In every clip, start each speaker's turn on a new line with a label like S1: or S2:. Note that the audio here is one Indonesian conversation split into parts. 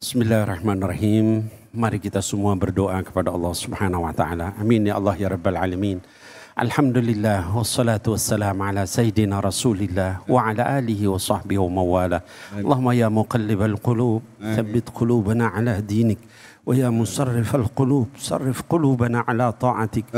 S1: Bismillahirrahmanirrahim. Mari kita semua berdoa kepada Allah Subhanahu wa taala. Amin ya Allah ya rabbal alamin. Alhamdulillah wassalatu wassalamu ala sayyidina Rasulillah wa ala alihi wa sahbihi wa mawala. Allahumma ya muqallibal qulub, tsabbit qulubana ala dinik. ويا مصرف القلوب صرف قلوبنا على ala ta'atik.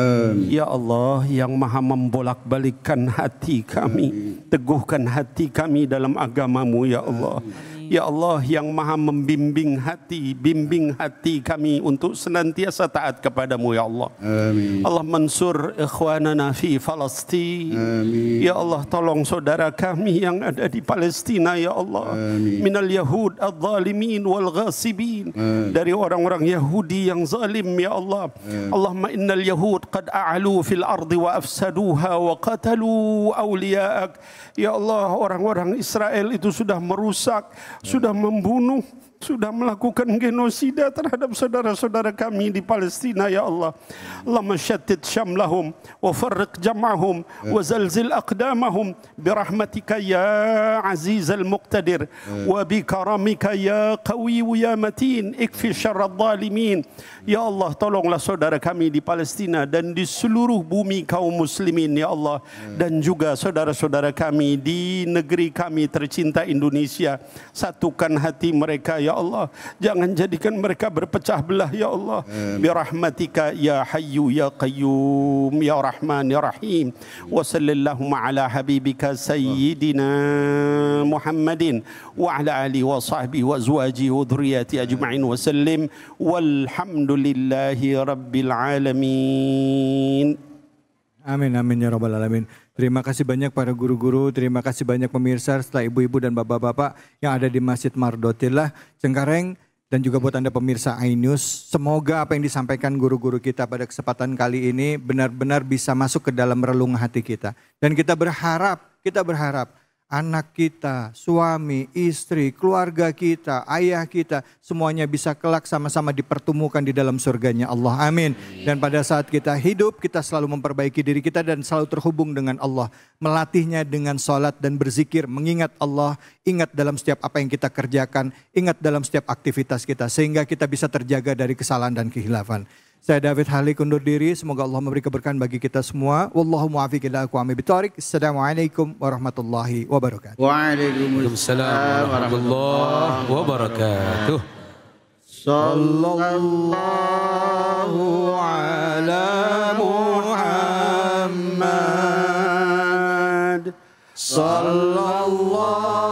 S1: Ya Allah yang maha membolak balikkan hati kami teguhkan hati kami dalam agamamu ya Allah Amin. Ya Allah yang maha membimbing hati, bimbing hati kami untuk senantiasa taat kepadamu Ya Allah. Amin. Allah mansur ikhwanana fi Palestin. Amin. Ya Allah tolong saudara kami yang ada di Palestina Ya Allah. Amin. Minal Yahud al-zalimin wal-ghasibin. Dari orang-orang Yahudi yang zalim Ya Allah. Amin. Allahumma innal Yahud qad a'alu fil ardi wa afsaduha wa qatalu awliya'ak. Ya Allah orang-orang Israel itu sudah merusak sudah membunuh sudah melakukan genosida terhadap saudara-saudara kami di Palestina ya Allah. Allahumma syattid syamlahum wa farriq jam'ahum wa eh. zalzil aqdamahum birahmatika ya azizal muqtadir eh. wa bi karamika ya qawi ya matin ikfi syarrad zalimin. Ya Allah tolonglah saudara kami di Palestina dan di seluruh bumi kaum muslimin ya Allah eh. dan juga saudara-saudara kami di negeri kami tercinta Indonesia. Satukan hati mereka ya Ya Allah. Jangan jadikan mereka berpecah belah ya Allah. Bi rahmatika ya Hayyu ya Qayyum ya Rahman ya Rahim. Wa sallallahu ala habibika sayyidina Muhammadin wa ala ali wa Sahbi wa zawaji wa dhurriyyati ajma'in wa sallim walhamdulillahi rabbil alamin.
S2: Amin, amin ya Rabbal alamin. Terima kasih banyak para guru-guru, terima kasih banyak pemirsa setelah ibu-ibu dan bapak-bapak yang ada di Masjid Mardotillah, Cengkareng, dan juga buat Anda pemirsa Ainus. Semoga apa yang disampaikan guru-guru kita pada kesempatan kali ini benar-benar bisa masuk ke dalam relung hati kita. Dan kita berharap, kita berharap anak kita, suami, istri, keluarga kita, ayah kita, semuanya bisa kelak sama-sama dipertemukan di dalam surganya Allah. Amin. Dan pada saat kita hidup, kita selalu memperbaiki diri kita dan selalu terhubung dengan Allah. Melatihnya dengan sholat dan berzikir, mengingat Allah, ingat dalam setiap apa yang kita kerjakan, ingat dalam setiap aktivitas kita, sehingga kita bisa terjaga dari kesalahan dan kehilafan. Saya David Halik undur diri. Semoga Allah memberi keberkahan bagi kita semua. Wallahu muafiq ila aqwamil bitarik. Assalamualaikum warahmatullahi wabarakatuh.
S3: Waalaikumsalam warahmatullahi wabarakatuh. Sallallahu ala Muhammad. Sallallahu